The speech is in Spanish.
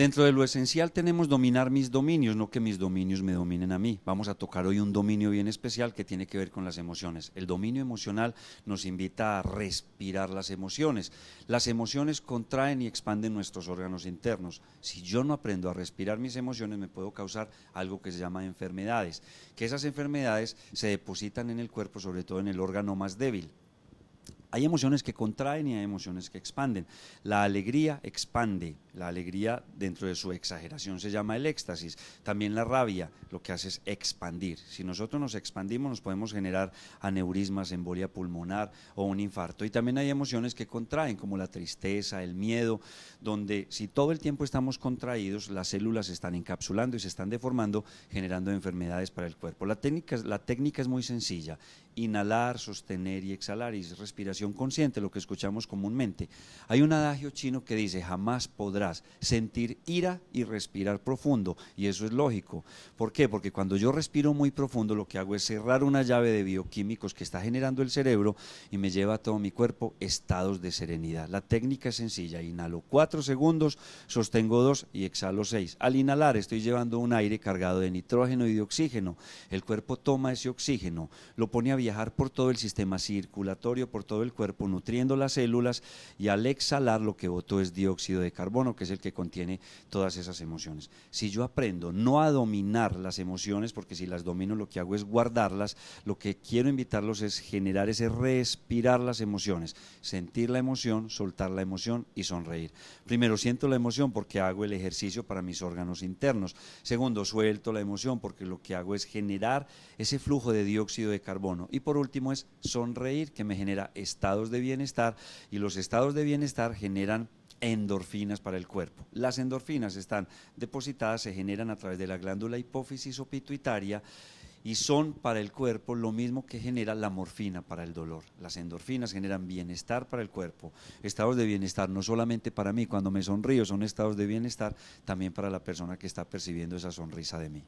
Dentro de lo esencial tenemos dominar mis dominios, no que mis dominios me dominen a mí. Vamos a tocar hoy un dominio bien especial que tiene que ver con las emociones. El dominio emocional nos invita a respirar las emociones. Las emociones contraen y expanden nuestros órganos internos. Si yo no aprendo a respirar mis emociones, me puedo causar algo que se llama enfermedades, que esas enfermedades se depositan en el cuerpo, sobre todo en el órgano más débil, hay emociones que contraen y hay emociones que expanden. La alegría expande, la alegría dentro de su exageración se llama el éxtasis. También la rabia lo que hace es expandir. Si nosotros nos expandimos nos podemos generar aneurismas, embolia pulmonar o un infarto. Y también hay emociones que contraen como la tristeza, el miedo, donde si todo el tiempo estamos contraídos, las células se están encapsulando y se están deformando, generando enfermedades para el cuerpo. La técnica, la técnica es muy sencilla inhalar, sostener y exhalar, y es respiración consciente, lo que escuchamos comúnmente. Hay un adagio chino que dice, jamás podrás sentir ira y respirar profundo, y eso es lógico. ¿Por qué? Porque cuando yo respiro muy profundo, lo que hago es cerrar una llave de bioquímicos que está generando el cerebro y me lleva a todo mi cuerpo estados de serenidad. La técnica es sencilla, inhalo cuatro segundos, sostengo dos y exhalo seis. Al inhalar estoy llevando un aire cargado de nitrógeno y de oxígeno. El cuerpo toma ese oxígeno, lo pone a viajar por todo el sistema circulatorio, por todo el cuerpo, nutriendo las células y al exhalar lo que voto es dióxido de carbono, que es el que contiene todas esas emociones. Si yo aprendo no a dominar las emociones, porque si las domino lo que hago es guardarlas, lo que quiero invitarlos es generar ese respirar las emociones, sentir la emoción, soltar la emoción y sonreír. Primero, siento la emoción porque hago el ejercicio para mis órganos internos. Segundo, suelto la emoción porque lo que hago es generar ese flujo de dióxido de carbono. Y por último es sonreír, que me genera estados de bienestar y los estados de bienestar generan endorfinas para el cuerpo. Las endorfinas están depositadas, se generan a través de la glándula hipófisis o pituitaria y son para el cuerpo lo mismo que genera la morfina para el dolor. Las endorfinas generan bienestar para el cuerpo, estados de bienestar no solamente para mí, cuando me sonrío son estados de bienestar, también para la persona que está percibiendo esa sonrisa de mí.